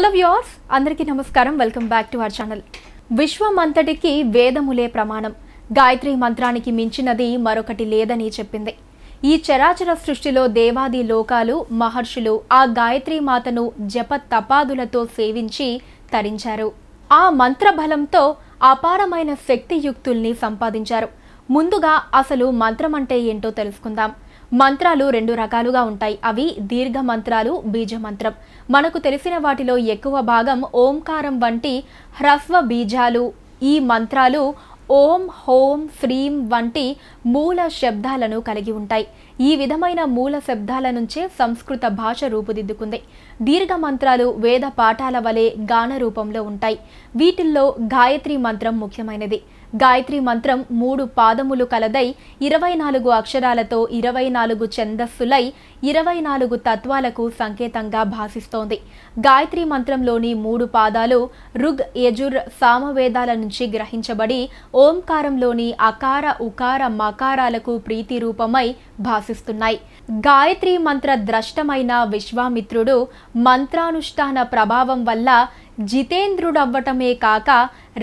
hello viewers అందరికీ నమస్కారం welcome back to our channel విశ్వమంతటికి వేదములే ప్రమాణం గాయత్రి మంత్రానికి మించినది మరొకటి లేదని చెప్పింది ఈ చరాచర సృష్టిలో దేవాది లోకాలు మహర్షులు ఆ గాయత్రి మాతను జప తపాదులతో సేవించి తరించారు ఆ మంత్రబలంతో అపారమైన శక్తియుక్తుల్ని సంపాదించారు ముందుగా అసలు మంత్రం అంటే ఏంటో తెలుసుకుందాం మంత్రాలు రెండు రకాలుగా ఉంటాయి అవి దీర్ఘ మంత్రాలు బీజ మంత్రం మనకు తెలిసిన వాటిలో ఎక్కువ భాగం ఓంకారం వంటి హ్రస్వ బీజాలు ఈ మంత్రాలు ఓం హోం శ్రీం వంటి మూల శబ్దాలను కలిగి ఉంటాయి ఈ విధమైన మూల శబ్దాల నుంచే సంస్కృత భాష రూపుదిద్దుకుంది దీర్ఘ మంత్రాలు వేద పాఠాల వలె గాన రూపంలో ఉంటాయి వీటిల్లో గాయత్రి మంత్రం ముఖ్యమైనది గాయత్రి మంత్రం మూడు పాదములు కలదై ఇరవై నాలుగు అక్షరాలతో ఇరవై నాలుగు ఛందస్సులై ఇరవై నాలుగు తత్వాలకు సంకేతంగా భాషిస్తోంది గాయత్రి మంత్రంలోని మూడు పాదాలు రుగ్ యజుర్ సామవేదాల నుంచి గ్రహించబడి ఓంకారంలోని అకార ఉకార మకారాలకు ప్రీతి రూపమై భాషిస్తున్నాయి గాయత్రి మంత్ర ద్రష్టమైన విశ్వామిత్రుడు మంత్రానుష్ఠాన ప్రభావం వల్ల జితేంద్రుడవ్వటమే కాక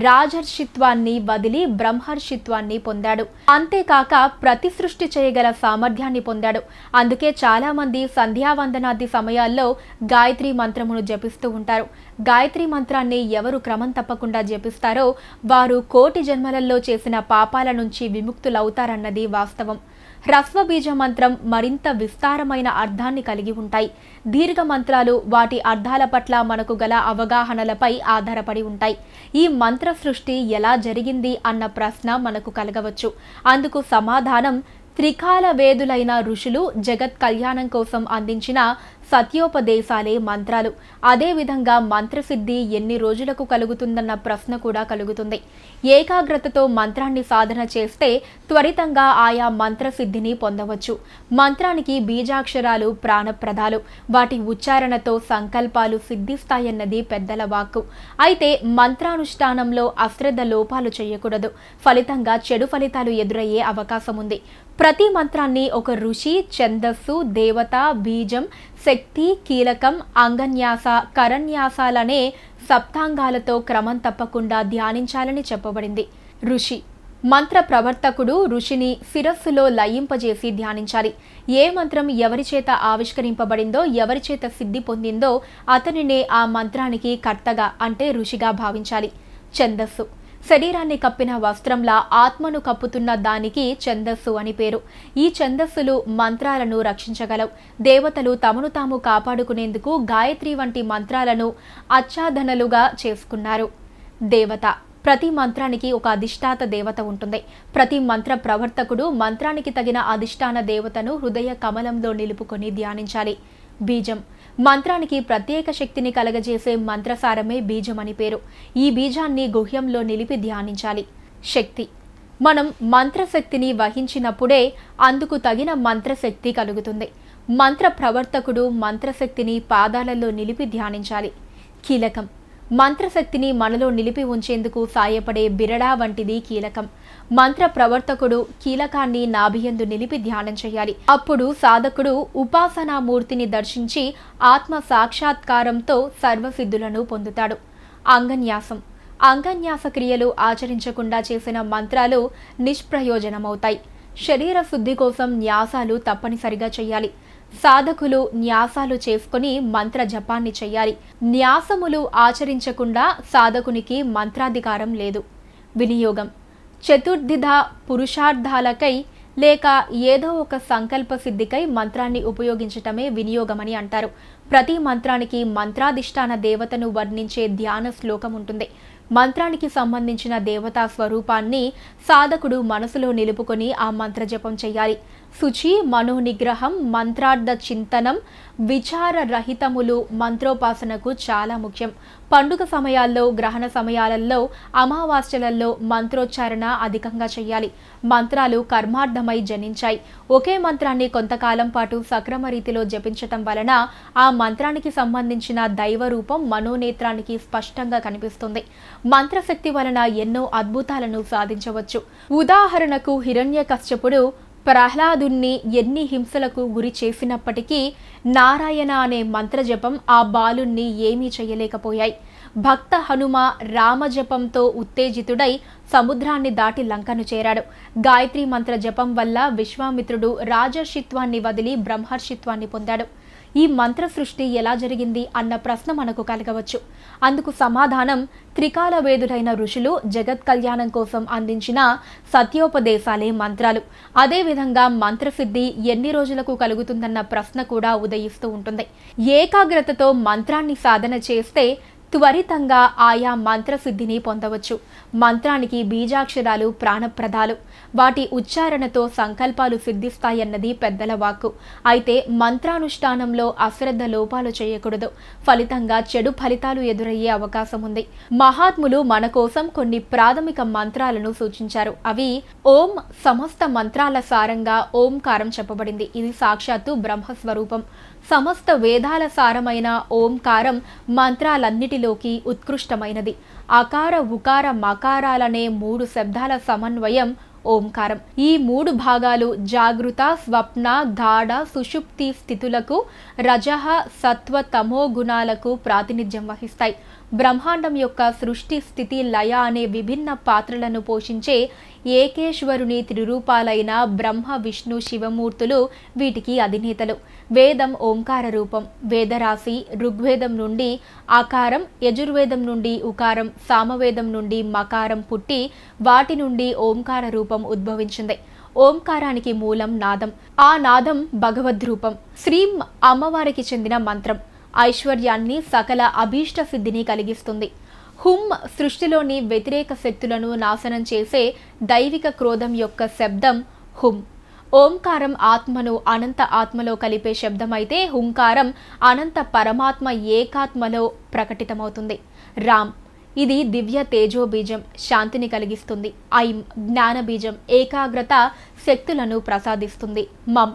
రాజర్షిత్వాన్ని వదిలి బ్రహ్మర్షిత్వాన్ని పొందాడు అంతేకాక ప్రతి సృష్టి చేయగల సామర్థ్యాన్ని పొందాడు అందుకే చాలామంది సంధ్యావందనాది సమయాల్లో గాయత్రి మంత్రమును జపిస్తూ ఉంటారు గాయత్రి మంత్రాన్ని ఎవరు క్రమం తప్పకుండా జపిస్తారో వారు కోటి జన్మలలో చేసిన పాపాల నుంచి విముక్తులవుతారన్నది వాస్తవం బీజ మంత్రం మరింత విస్తారమైన అర్థాన్ని కలిగి ఉంటాయి దీర్ఘ మంత్రాలు వాటి అర్థాల పట్ల మనకు గల అవగాహనలపై ఆధారపడి ఉంటాయి ఈ మంత్ర సృష్టి ఎలా జరిగింది అన్న ప్రశ్న మనకు కలగవచ్చు అందుకు సమాధానం త్రికాల వేదులైన ఋషులు జగత్ కళ్యాణం కోసం అందించిన సత్యోపదేశాలే మంత్రాలు అదేవిధంగా మంత్రసిద్ధి ఎన్ని రోజులకు కలుగుతుందన్న ప్రశ్న కూడా కలుగుతుంది ఏకాగ్రతతో మంత్రాన్ని సాధన చేస్తే త్వరితంగా ఆయా మంత్రసిద్ధిని పొందవచ్చు మంత్రానికి బీజాక్షరాలు ప్రాణప్రదాలు వాటి ఉచ్చారణతో సంకల్పాలు సిద్ధిస్తాయన్నది పెద్దల వాక్కు అయితే మంత్రానుష్ఠానంలో అశ్రద్ధ లోపాలు చేయకూడదు ఫలితంగా చెడు ఫలితాలు ఎదురయ్యే అవకాశం ఉంది ప్రతి మంత్రాన్ని ఒక ఋషి ఛందస్సు దేవత బీజం శక్తి కీలకం అంగన్యాస కరన్యాసాలనే సప్తాంగాలతో క్రమం తప్పకుండా ధ్యానించాలని చెప్పబడింది ఋషి మంత్ర ప్రవర్తకుడు ఋషిని శిరస్సులో లయింపజేసి ధ్యానించాలి ఏ మంత్రం ఎవరి చేత ఆవిష్కరింపబడిందో ఎవరి చేత సిద్ధి పొందిందో అతనినే ఆ మంత్రానికి కర్తగా అంటే ఋషిగా భావించాలి ఛందస్సు శరీరాన్ని కప్పిన వస్త్రంలా ఆత్మను కప్పుతున్న దానికి ఛందస్సు అని పేరు ఈ ఛందస్సులు మంత్రాలను రక్షించగలవు దేవతలు తమను తాము కాపాడుకునేందుకు గాయత్రి వంటి మంత్రాలను అచ్చాధనలుగా చేసుకున్నారు దేవత ప్రతి మంత్రానికి ఒక అధిష్టాత దేవత ఉంటుంది ప్రతి మంత్ర ప్రవర్తకుడు మంత్రానికి తగిన అధిష్టాన దేవతను హృదయ కమలంలో నిలుపుకొని ధ్యానించాలి బీజం మంత్రానికి ప్రత్యేక శక్తిని కలగజేసే మంత్రసారమే బీజమని పేరు ఈ బీజాన్ని గుహ్యంలో నిలిపి ధ్యానించాలి శక్తి మనం మంత్రశక్తిని వహించినప్పుడే అందుకు తగిన మంత్రశక్తి కలుగుతుంది మంత్ర ప్రవర్తకుడు మంత్రశక్తిని పాదాలలో నిలిపి ధ్యానించాలి కీలకం మంత్రశక్తిని మనలో నిలిపి ఉంచేందుకు సాయపడే బిరడా వంటిది కీలకం మంత్ర ప్రవర్తకుడు కీలకాన్ని నాభియందు నిలిపి ధ్యానం చేయాలి అప్పుడు సాధకుడు ఉపాసనామూర్తిని దర్శించి ఆత్మ సాక్షాత్కారంతో సర్వసిద్ధులను పొందుతాడు అంగన్యాసం అంగన్యాస క్రియలు ఆచరించకుండా చేసిన మంత్రాలు నిష్ప్రయోజనమవుతాయి శరీర శుద్ధి కోసం న్యాసాలు తప్పనిసరిగా చేయాలి సాధకులు న్యాసాలు చేసుకుని మంత్ర జపాన్ని చెయ్యాలి న్యాసములు ఆచరించకుండా సాధకునికి మంత్రాధికారం లేదు వినియోగం చతుర్థిధ పురుషార్థాలకై లేక ఏదో ఒక సంకల్ప సిద్ధికై మంత్రాన్ని ఉపయోగించటమే వినియోగమని అంటారు ప్రతి మంత్రానికి మంత్రాధిష్టాన దేవతను వర్ణించే ధ్యాన శ్లోకం ఉంటుంది మంత్రానికి సంబంధించిన దేవతా స్వరూపాన్ని సాధకుడు మనసులో నిలుపుకొని ఆ మంత్రజపం చేయాలి శుచి మనోనిగ్రహం మంత్రార్థ చింతనం విచార రహితములు మంత్రోపాసనకు చాలా ముఖ్యం పండుగ సమయాల్లో గ్రహణ సమయాలలో అమావాస్యలలో మంత్రోచ్చారణ అధికంగా చేయాలి మంత్రాలు కర్మార్థమై జనించాయి ఒకే మంత్రాన్ని కొంతకాలం పాటు సక్రమ రీతిలో జపించటం వలన ఆ మంత్రానికి సంబంధించిన దైవరూపం మనోనేత్రానికి స్పష్టంగా కనిపిస్తుంది మంత్రశక్తి వలన ఎన్నో అద్భుతాలను సాధించవచ్చు ఉదాహరణకు హిరణ్య కశ్యపుడు ప్రహ్లాదుణ్ణి ఎన్ని హింసలకు గురి చేసినప్పటికీ నారాయణ అనే మంత్రజపం ఆ బాలుణ్ణి ఏమీ చేయలేకపోయాయి భక్త హనుమ రామజపంతో ఉత్తేజితుడై సముద్రాన్ని దాటి లంకను చేరాడు గాయత్రి మంత్ర జపం వల్ల విశ్వామిత్రుడు రాజర్షిత్వాన్ని వదిలి బ్రహ్మర్షిత్వాన్ని పొందాడు ఈ మంత్ర సృష్టి ఎలా జరిగింది అన్న ప్రశ్న మనకు కలగవచ్చు అందుకు సమాధానం త్రికాల వేదుడైన ఋషులు జగత్ కళ్యాణం కోసం అందించిన సత్యోపదేశాలే మంత్రాలు అదేవిధంగా మంత్రసిద్ధి ఎన్ని రోజులకు కలుగుతుందన్న ప్రశ్న కూడా ఉదయిస్తూ ఉంటుంది ఏకాగ్రతతో మంత్రాన్ని సాధన చేస్తే త్వరితంగా ఆయా మంత్రసిద్ధిని పొందవచ్చు మంత్రానికి బీజాక్షరాలు ప్రాణప్రదాలు వాటి ఉచ్చారణతో సంకల్పాలు సిద్ధిస్తాయన్నది పెద్దల వాక్కు అయితే మంత్రానుష్ఠానంలో అశ్రద్ధ లోపాలు చేయకూడదు ఫలితంగా చెడు ఫలితాలు ఎదురయ్యే అవకాశం ఉంది మహాత్ములు మన కోసం కొన్ని ప్రాథమిక మంత్రాలను సూచించారు అవి ఓం సమస్త మంత్రాల సారంగా ఓంకారం చెప్పబడింది ఇది సాక్షాత్తు బ్రహ్మస్వరూపం సమస్త వేదాల సారమైన ఓంకారం మంత్రాలన్నిటిలోకి ఉత్కృష్టమైనది అకార ఉకార మకారాలనే మూడు శబ్దాల సమన్వయం ఓంకారం ఈ మూడు భాగాలు జాగృత స్వప్న గాఢ సుషుప్తి స్థితులకు రజహ సత్వ తమో గుణాలకు ప్రాతినిధ్యం వహిస్తాయి బ్రహ్మాండం యొక్క సృష్టి స్థితి లయ అనే విభిన్న పాత్రలను పోషించే ఏకేశ్వరుని త్రిరూపాలైన బ్రహ్మ విష్ణు శివమూర్తులు వీటికి అధినేతలు వేదం ఓంకార రూపం వేదరాశి ఋగ్వేదం నుండి ఆకారం యజుర్వేదం నుండి ఉకారం సామవేదం నుండి మకారం పుట్టి వాటి నుండి ఓంకార రూపం ఉద్భవించింది ఓంకారానికి మూలం నాదం ఆ నాదం భగవద్రూపం శ్రీం అమ్మవారికి చెందిన మంత్రం ఐశ్వర్యాన్ని సకల అభీష్ట సిద్ధిని కలిగిస్తుంది హుమ్ సృష్టిలోని వ్యతిరేక శక్తులను నాశనం చేసే దైవిక క్రోధం యొక్క శబ్దం హుమ్ ఓంకారం ఆత్మను అనంత ఆత్మలో కలిపే శబ్దమైతే హుంకారం అనంత పరమాత్మ ఏకాత్మలో ప్రకటితమవుతుంది రామ్ ఇది దివ్య తేజోబీజం శాంతిని కలిగిస్తుంది ఐం జ్ఞాన బీజం ఏకాగ్రత శక్తులను ప్రసాదిస్తుంది మం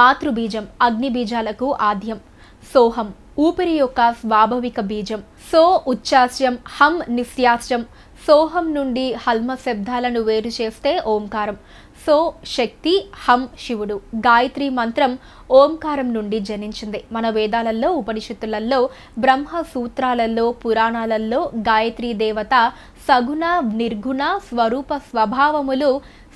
మాతృబీజం అగ్నిబీజాలకు ఆద్యం సోహం ఊపిరి యొక్క స్వాభావిక బీజం సో ఉచ్ఛాస్యం హం నిశ్యాస్యం సోహం నుండి హల్మ శబ్దాలను వేరు చేస్తే ఓంకారం సో శక్తి హం శివుడు గాయత్రి మంత్రం ఓంకారం నుండి జనించింది మన వేదాలలో ఉపనిషత్తులలో బ్రహ్మ సూత్రాలలో పురాణాలలో గాయత్రీ దేవత సగుణ నిర్గుణ స్వరూప స్వభావములు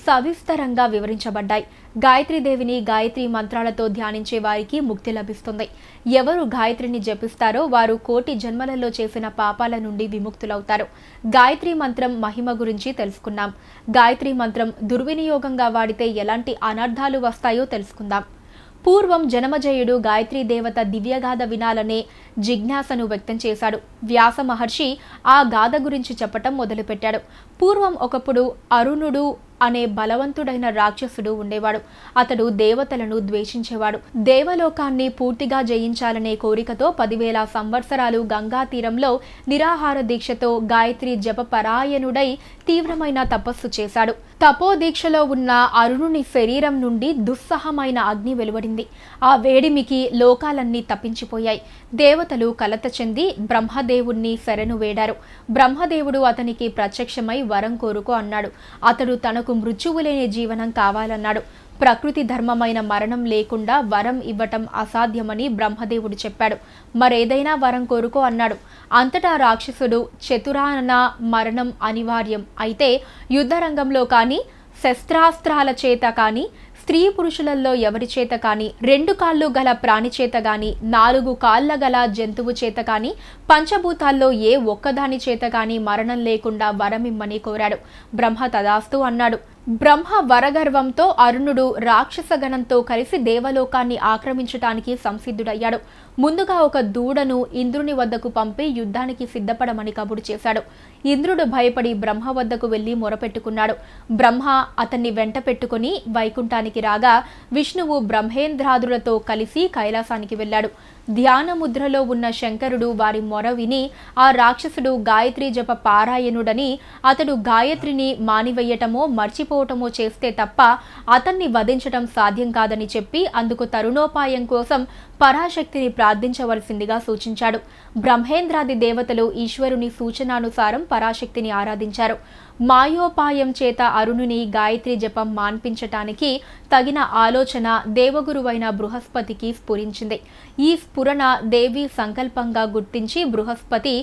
సవిస్తరంగా వివరించబడ్డాయి గాయత్రీదేవిని గాయత్రి మంత్రాలతో ధ్యానించే వారికి ముక్తి లభిస్తుంది ఎవరు గాయత్రిని జపిస్తారో వారు కోటి జన్మలలో చేసిన పాపాల నుండి విముక్తులవుతారు గాయత్రి మంత్రం మహిమ గురించి తెలుసుకున్నాం గాయత్రి మంత్రం దుర్వినియోగంగా వాడితే ఎలాంటి అనర్థాలు వస్తాయో తెలుసుకుందాం పూర్వం జనమజయుడు గాయత్రీ దేవత దివ్యగాథ వినాలనే జిజ్ఞాసను వ్యక్తం చేశాడు వ్యాస మహర్షి ఆ గాథ గురించి చెప్పటం మొదలుపెట్టాడు పూర్వం ఒకప్పుడు అరుణుడు అనే బలవంతుడైన రాక్షసుడు ఉండేవాడు అతడు దేవతలను ద్వేషించేవాడు దేవలోకాన్ని పూర్తిగా జయించాలనే కోరికతో పదివేల సంవత్సరాలు గంగా తీరంలో నిరాహార దీక్షతో గాయత్రి జప పరాయణుడై తీవ్రమైన తపస్సు చేశాడు తపోదీక్షలో ఉన్న అరుణుని శరీరం నుండి దుస్సహమైన అగ్ని వెలువడింది ఆ వేడిమికి లోకాలన్నీ తప్పించిపోయాయి దేవత దేవతలు కలత చెంది బ్రహ్మదేవుణ్ణి శరణు వేడారు బ్రహ్మదేవుడు అతనికి ప్రత్యక్షమై వరం కోరుకో అన్నాడు అతడు తనకు మృత్యువు లేని జీవనం కావాలన్నాడు ప్రకృతి ధర్మమైన మరణం లేకుండా వరం ఇవ్వటం అసాధ్యమని బ్రహ్మదేవుడు చెప్పాడు మరేదైనా వరం కోరుకో అన్నాడు అంతటా రాక్షసుడు చతురాన మరణం అనివార్యం అయితే యుద్ధ రంగంలో కానీ శస్త్రాస్త్రాల చేత కానీ స్త్రీ పురుషులలో ఎవరి చేత కానీ రెండు కాళ్ళు గల ప్రాణి చేత కానీ నాలుగు కాళ్ళ గల జంతువు చేత కానీ పంచభూతాల్లో ఏ ఒక్కదాని చేత గాని మరణం లేకుండా వరమిమ్మని కోరాడు బ్రహ్మ తదాస్తు అన్నాడు బ్రహ్మ వరగర్వంతో అరుణుడు రాక్షసగణంతో కలిసి దేవలోకాన్ని ఆక్రమించటానికి సంసిద్ధుడయ్యాడు ముందుగా ఒక దూడను ఇంద్రుని వద్దకు పంపి యుద్ధానికి సిద్ధపడమని కబురు చేశాడు ఇంద్రుడు భయపడి బ్రహ్మ వద్దకు వెళ్లి మొరపెట్టుకున్నాడు బ్రహ్మ అతన్ని వెంట పెట్టుకుని వైకుంఠానికి రాగా విష్ణువు బ్రహ్మేంద్రాదులతో కలిసి కైలాసానికి వెళ్ళాడు ధ్యాన ముద్రలో ఉన్న శంకరుడు వారి మొర విని ఆ రాక్షసుడు గాయత్రి జప పారాయణుడని అతడు గాయత్రిని మానివెయ్యటమో మర్చిపోవటమో చేస్తే తప్ప అతన్ని వధించటం సాధ్యం కాదని చెప్పి అందుకు తరుణోపాయం కోసం పరాశక్తిని ప్రార్థించవలసిందిగా సూచించాడు బ్రహ్మేంద్రాది దేవతలు ఈశ్వరుని సూచనానుసారం పరాశక్తిని ఆరాధించారు మాయోపాయం చేత అరుణుని గాయత్రి జపం మాన్పించటానికి తగిన ఆలోచన దేవగురువైన బృహస్పతికి స్ఫురించింది ఈ స్ఫురణ దేవి సంకల్పంగా గుర్తించి బృహస్పతి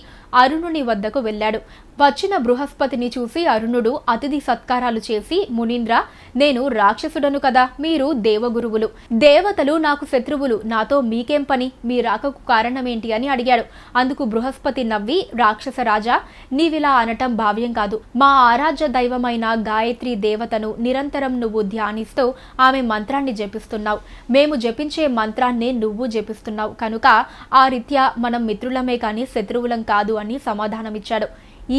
అరుణుని వద్దకు వెళ్ళాడు వచ్చిన బృహస్పతిని చూసి అరుణుడు అతిథి సత్కారాలు చేసి మునీంద్ర నేను రాక్షసుడను కదా మీరు దేవగురువులు దేవతలు నాకు శత్రువులు నాతో మీకేం పని మీ రాకకు కారణమేంటి అని అడిగాడు అందుకు బృహస్పతి నవ్వి రాక్షస రాజా నీవిలా అనటం భావ్యం కాదు మా ఆరాధ్య దైవమైన గాయత్రి దేవతను నిరంతరం నువ్వు ధ్యానిస్తూ ఆమె మంత్రాన్ని జపిస్తున్నావు మేము జపించే మంత్రాన్నే నువ్వు జపిస్తున్నావు కనుక ఆ రీత్యా మనం మిత్రులమే కాని శత్రువులం కాదు అని సమాధానమిచ్చాడు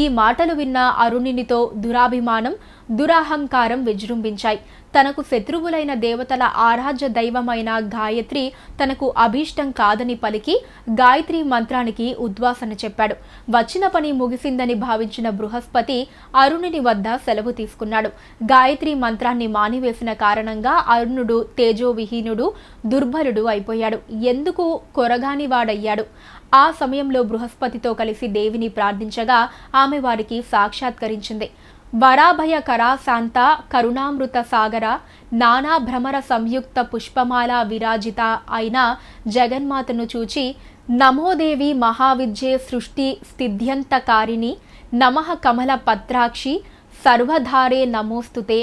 ఈ మాటలు విన్న అరుణినితో దురాభిమానం దురాహంకారం విజృంభించాయి తనకు శత్రువులైన దేవతల ఆరాధ్య దైవమైన గాయత్రి తనకు అభీష్టం కాదని పలికి గాయత్రి మంత్రానికి ఉద్వాసన చెప్పాడు వచ్చిన పని ముగిసిందని భావించిన బృహస్పతి అరుణుని వద్ద సెలవు తీసుకున్నాడు గాయత్రి మంత్రాన్ని మానివేసిన కారణంగా అరుణుడు తేజోవిహీనుడు దుర్బలుడు అయిపోయాడు ఎందుకు కొరగాని వాడయ్యాడు ఆ సమయంలో బృహస్పతితో కలిసి దేవిని ప్రార్థించగా ఆమె వారికి సాక్షాత్కరించింది వరాభయ కరాశాంత కరుణామృత సాగర నానా భ్రమర సంయుక్త పుష్పమాల విరాజిత అయిన జగన్మాతను చూచి నమోదేవి మహావిద్యే సృష్టి స్థిద్యంతకారిణి నమ కమల పత్రాక్షి సర్వధారే నమోస్తుతే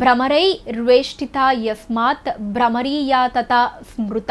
భ్రమరై ర్వేష్టిత యస్మాత్ భ్రమరీయాతత స్మృత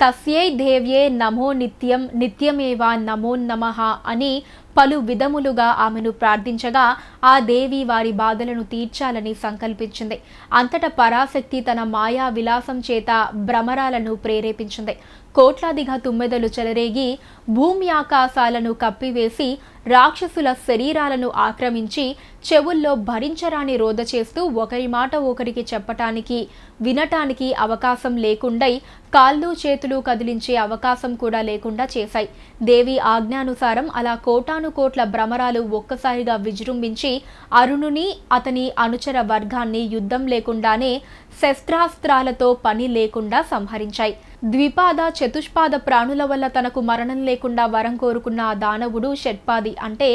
తస్యై దేవ్యే నమో నిత్యం నిత్యమేవా నమో నమ అని పలు విధములుగా ఆమెను ప్రార్థించగా ఆ దేవి వారి బాధలను తీర్చాలని సంకల్పించింది అంతట పరాశక్తి తన మాయా విలాసం చేత భ్రమరాలను ప్రేరేపించింది కోట్లాదిగా తుమ్మెదలు చెలరేగి భూమి ఆకాశాలను కప్పివేసి రాక్షసుల శరీరాలను ఆక్రమించి చెవుల్లో భరించరాని రోద చేస్తూ ఒకరి మాట ఒకరికి చెప్పటానికి వినటానికి అవకాశం లేకుండా కాళ్ళు చేతులు కదిలించే అవకాశం కూడా లేకుండా చేశాయి దేవి ఆజ్ఞానుసారం అలా కోటాను కోట్ల భ్రమరాలు ఒక్కసారిగా విజృంభించి నుంచి అరుణుని అతని అనుచర వర్గాన్ని యుద్ధం లేకుండానే శస్త్రాస్త్రాలతో పని లేకుండా సంహరించాయి ద్విపాద చతుష్పాద ప్రాణుల వల్ల తనకు మరణం లేకుండా వరం కోరుకున్న ఆ దానవుడు షట్పాది అంటే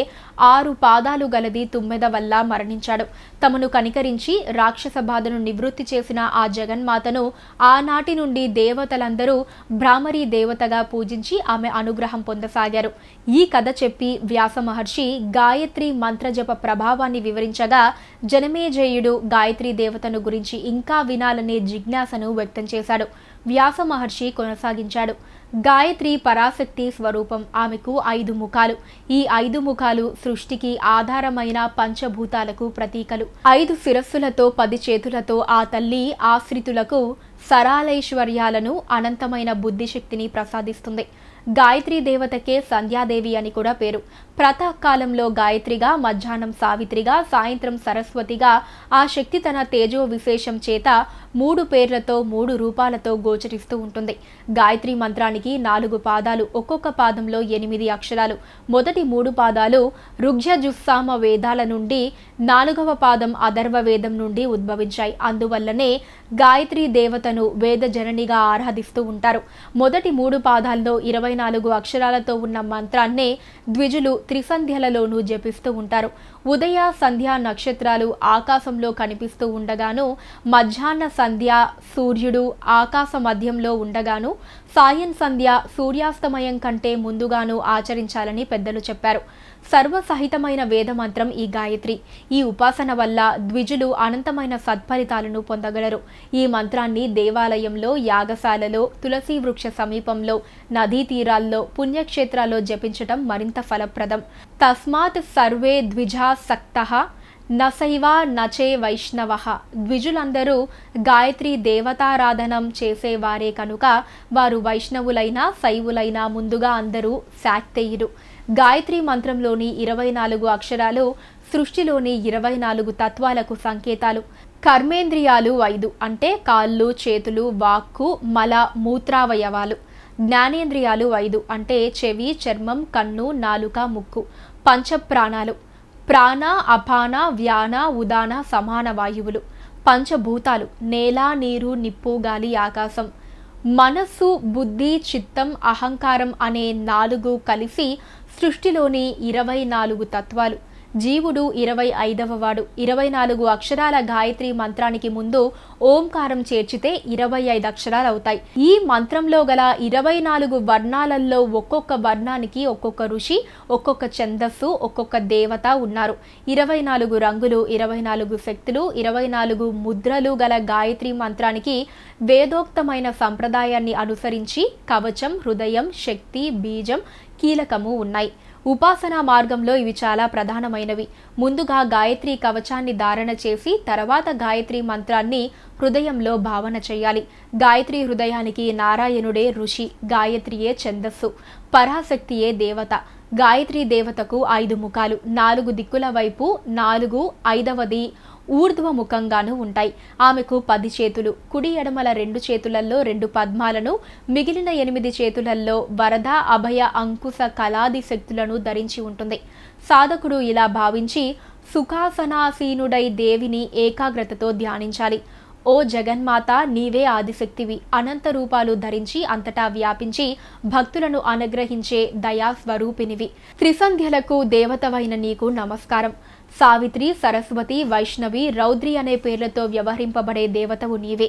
ఆరు పాదాలు గలది తుమ్మెద వల్ల మరణించాడు తమను కనికరించి రాక్షస బాధను నివృత్తి చేసిన ఆ జగన్మాతను ఆనాటి నుండి దేవతలందరూ భ్రామరీ దేవతగా పూజించి ఆమె అనుగ్రహం పొందసాగారు ఈ కథ చెప్పి వ్యాస మహర్షి గాయత్రి మంత్రజప ప్రభావాన్ని వివరించగా జనమేజయుడు గాయత్రీ దేవతను గురించి ఇంకా వినాలనే జిజ్ఞాసను వ్యక్తం చేశాడు వ్యాస మహర్షి కొనసాగించాడు గాయత్రి పరాశక్తి స్వరూపం ఆమెకు ఐదు ముఖాలు ఈ ఐదు ముఖాలు సృష్టికి ఆధారమైన పంచభూతాలకు ప్రతీకలు ఐదు శిరస్సులతో పది చేతులతో ఆ తల్లి ఆశ్రితులకు సరాలైశ్వర్యాలను అనంతమైన బుద్ధిశక్తిని ప్రసాదిస్తుంది గాయత్రీ దేవతకే సంధ్యాదేవి అని కూడా పేరు ప్రాతకాలంలో గాయత్రిగా మధ్యాహ్నం సావిత్రిగా సాయంత్రం సరస్వతిగా ఆ శక్తి తన తేజో విశేషం చేత మూడు పేర్లతో మూడు రూపాలతో గోచరిస్తూ ఉంటుంది గాయత్రి మంత్రానికి నాలుగు పాదాలు ఒక్కొక్క పాదంలో ఎనిమిది అక్షరాలు మొదటి మూడు పాదాలు రుగ్జుస్సామ వేదాల నుండి నాలుగవ పాదం అధర్వ వేదం నుండి ఉద్భవించాయి అందువల్లనే గాయత్రి దేవతను వేద జననిగా ఆరాధిస్తూ ఉంటారు మొదటి మూడు పాదాల్లో ఇరవై నాలుగు అక్షరాలతో ఉన్న మంత్రాన్నే ద్విజులు త్రిసంధ్యలలోనూ జపిస్తూ ఉంటారు ఉదయ సంధ్య నక్షత్రాలు ఆకాశంలో కనిపిస్తూ ఉండగాను మధ్యాహ్న సంధ్య సూర్యుడు ఆకాశ మధ్యంలో ఉండగాను సాయం సంధ్య సూర్యాస్తమయం కంటే ముందుగాను ఆచరించాలని పెద్దలు చెప్పారు సర్వసహితమైన వేదమంత్రం ఈ గాయత్రి ఈ ఉపాసన వల్ల ద్విజులు అనంతమైన సత్ఫలితాలను పొందగలరు ఈ మంత్రాన్ని దేవాలయంలో యాగశాలలో తులసి వృక్ష సమీపంలో నదీ తీరాల్లో పుణ్యక్షేత్రాల్లో జపించటం మరింత ఫలప్రదం తస్మాత్ సర్వే ద్విజా సక్త నసైవ నచే వైష్ణవ ద్విజులందరూ గాయత్రి దేవతారాధనం చేసేవారే కనుక వారు వైష్ణవులైనా శైవులైనా ముందుగా అందరూ శాక్తేయులు గాయత్రి మంత్రంలోని ఇరవై నాలుగు అక్షరాలు సృష్టిలోని ఇరవై నాలుగు తత్వాలకు సంకేతాలు కర్మేంద్రియాలు ఐదు అంటే కాళ్ళు చేతులు వాక్కు మల మూత్రావయవాలు జ్ఞానేంద్రియాలు ఐదు అంటే చెవి చర్మం కన్ను నాలుక ముక్కు పంచప్రాణాలు ప్రాణ అపాన వ్యాన ఉదాన సమాన వాయువులు పంచభూతాలు నేల నీరు నిప్పు గాలి ఆకాశం మనస్సు బుద్ధి చిత్తం అహంకారం అనే నాలుగు కలిసి సృష్టిలోని ఇరవై నాలుగు తత్వాలు జీవుడు ఇరవై ఐదవ వాడు ఇరవై నాలుగు అక్షరాల గాయత్రి మంత్రానికి ముందు ఓంకారం చేర్చితే ఇరవై ఐదు అక్షరాలు అవుతాయి ఈ మంత్రంలో గల ఇరవై నాలుగు వర్ణాలలో ఒక్కొక్క వర్ణానికి ఒక్కొక్క ఋషి ఒక్కొక్క ఛందస్సు ఒక్కొక్క దేవత ఉన్నారు ఇరవై నాలుగు రంగులు ఇరవై నాలుగు శక్తులు ఇరవై నాలుగు ముద్రలు గల గాయత్రి మంత్రానికి వేదోక్తమైన సంప్రదాయాన్ని అనుసరించి కవచం హృదయం శక్తి బీజం కీలకము ఉన్నాయి ఉపాసనా మార్గంలో ఇవి చాలా ప్రధానమైనవి ముందుగా గాయత్రి కవచాన్ని ధారణ చేసి తర్వాత గాయత్రి మంత్రాన్ని హృదయంలో భావన చేయాలి గాయత్రి హృదయానికి నారాయణుడే ఋషి గాయత్రియే ఛందస్సు పరాశక్తియే దేవత గాయత్రి దేవతకు ఐదు ముఖాలు నాలుగు దిక్కుల వైపు నాలుగు ఐదవది ఊర్ధ్వముఖంగాను ఉంటాయి ఆమెకు పది చేతులు కుడి ఎడమల రెండు చేతులలో రెండు పద్మాలను మిగిలిన ఎనిమిది చేతులలో వరద అభయ అంకుశ కళాది శక్తులను ధరించి ఉంటుంది సాధకుడు ఇలా భావించి సుఖాసనాసీనుడై దేవిని ఏకాగ్రతతో ధ్యానించాలి ఓ జగన్మాత నీవే ఆదిశక్తివి అనంత రూపాలు ధరించి అంతటా వ్యాపించి భక్తులను అనుగ్రహించే దయాస్వరూపినివి త్రిసంధ్యలకు దేవతవైన నీకు నమస్కారం సావిత్రి సరస్వతి వైష్ణవి రౌద్రి అనే పేర్లతో వ్యవహరింపబడే దేవతవు నీవే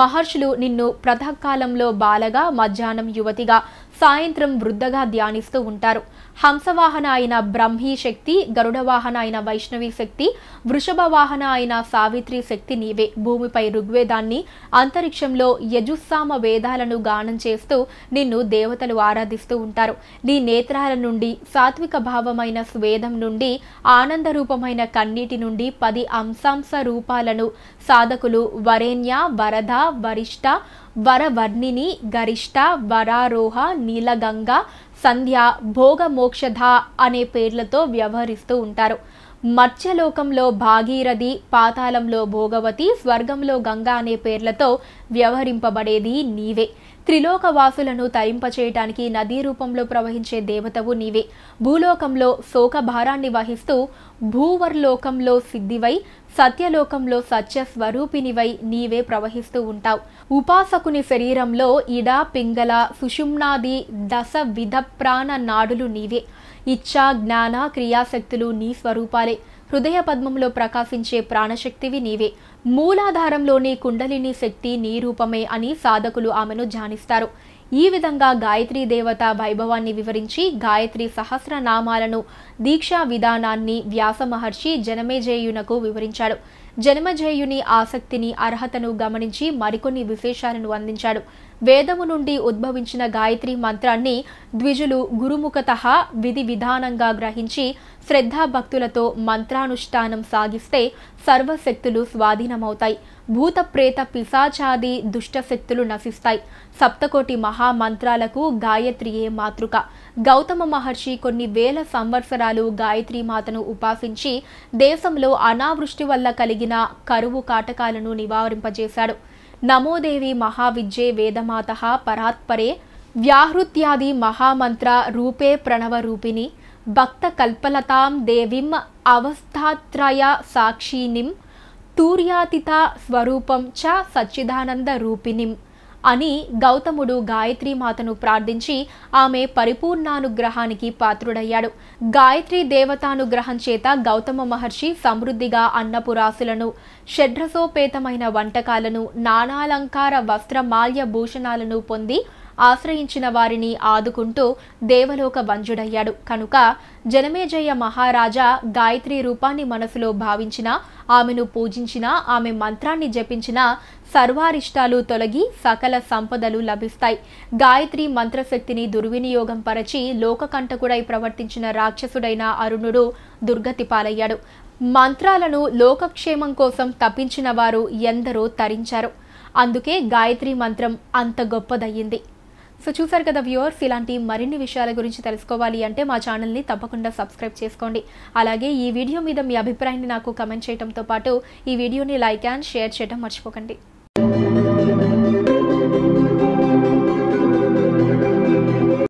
మహర్షులు నిన్ను ప్రతకాలంలో బాలగా మధ్యాహ్నం యువతిగా సాయంత్రం వృద్ధగా ధ్యానిస్తూ ఉంటారు హంసవాహన అయిన బ్రహ్మీ శక్తి గరుడవాహన అయిన వైష్ణవి శక్తి వృషభ వాహన అయిన సావిత్రి శక్తి నీవే భూమిపై ఋగ్వేదాన్ని అంతరిక్షంలో యజుస్సామ వేదాలను గానం చేస్తూ నిన్ను దేవతలు ఆరాధిస్తూ ఉంటారు నీ నేత్రాల నుండి సాత్విక భావమైన స్వేదం నుండి ఆనంద రూపమైన కన్నీటి నుండి పది అంశాంశ రూపాలను సాధకులు వరేణ్య వరద వరిష్ట వరవర్ణిని గరిష్ట వరారోహ నీలగంగ సంధ్య భోగ మోక్షధ అనే పేర్లతో వ్యవహరిస్తూ ఉంటారు మత్స్యలోకంలో భాగీరథి పాతాళంలో భోగవతి స్వర్గంలో గంగా అనే పేర్లతో వ్యవహరింపబడేది నీవే త్రిలోకవాసులను తరింపచేయటానికి నదీ రూపంలో ప్రవహించే దేవతవు నీవే భూలోకంలో శోక భారాన్ని వహిస్తూ భూవర్లోకంలో సిద్ధివై సత్యలోకంలో సత్య స్వరూపినివై నీవే ప్రవహిస్తూ ఉంటావు ఉపాసకుని శరీరంలో ఇడ పింగళ సుషుమ్నాది దశ విధ ప్రాణ నాడులు నీవే ఇచ్ఛా జ్ఞాన క్రియాశక్తులు నీ స్వరూపాలే హృదయ పద్మంలో ప్రకాశించే ప్రాణశక్తివి నీవే మూలాధారంలోని కుండలిని శక్తి నీ రూపమే అని సాధకులు ఆమెను ధ్యానిస్తారు ఈ విధంగా గాయత్రీ దేవత వైభవాన్ని వివరించి గాయత్రి సహస్రనామాలను దీక్షా విధానాన్ని వ్యాస మహర్షి జనమేజేయునకు వివరించాడు జనమజేయుని ఆసక్తిని అర్హతను గమనించి మరికొన్ని విశేషాలను అందించాడు వేదము నుండి ఉద్భవించిన గాయత్రి మంత్రాన్ని ద్విజులు గురుముఖత విధి విధానంగా గ్రహించి శ్రద్ధాభక్తులతో మంత్రానుష్ఠానం సాగిస్తే సర్వశక్తులు స్వాధీనమవుతాయి భూత ప్రేత పిశాచాది దుష్టశక్తులు నశిస్తాయి సప్తకోటి మహామంత్రాలకు గాయత్రియే మాతృక గౌతమ మహర్షి కొన్ని వేల సంవత్సరాలు గాయత్రి మాతను ఉపాసించి దేశంలో అనావృష్టి వల్ల కలిగిన కరువు కాటకాలను నివారింపజేశాడు నమోదేవి మహావిద్యే వేదమాత పరాత్పరే వ్యాహృత్యాది మహామంత్ర రూపే ప్రణవరూపిణి భక్త కల్పలతాం దేవిం అవస్థాత్రయ సాక్షిణిం తూర్యాతిత స్వరూపం చ సచ్చిదానంద రూపిణిం అని గౌతముడు మాతను ప్రార్థించి ఆమె పరిపూర్ణానుగ్రహానికి పాత్రుడయ్యాడు గాయత్రి దేవతానుగ్రహం చేత గౌతమ మహర్షి సమృద్ధిగా అన్నపురాసులను షడ్రసోపేతమైన వంటకాలను నానాలంకార వస్త్రమాల్య భూషణాలను పొంది ఆశ్రయించిన వారిని ఆదుకుంటూ దేవలోక వంజుడయ్యాడు కనుక జనమేజయ మహారాజా గాయత్రి రూపాన్ని మనసులో భావించిన ఆమెను పూజించిన ఆమె మంత్రాన్ని జపించిన సర్వారిష్టాలు తొలగి సకల సంపదలు లభిస్తాయి గాయత్రి మంత్రశక్తిని దుర్వినియోగం పరచి లోకకంఠకుడై ప్రవర్తించిన రాక్షసుడైన అరుణుడు దుర్గతి పాలయ్యాడు మంత్రాలను లోకక్షేమం కోసం తప్పించిన వారు ఎందరో తరించారు అందుకే గాయత్రి మంత్రం అంత గొప్పదయ్యింది సో చూసారు కదా వ్యూవర్స్ ఇలాంటి మరిన్ని విషయాల గురించి తెలుసుకోవాలి అంటే మా ఛానల్ని తప్పకుండా సబ్స్క్రైబ్ చేసుకోండి అలాగే ఈ వీడియో మీద మీ అభిప్రాయాన్ని నాకు కమెంట్ చేయడంతో పాటు ఈ వీడియోని లైక్ అండ్ షేర్ చేయడం మర్చిపోకండి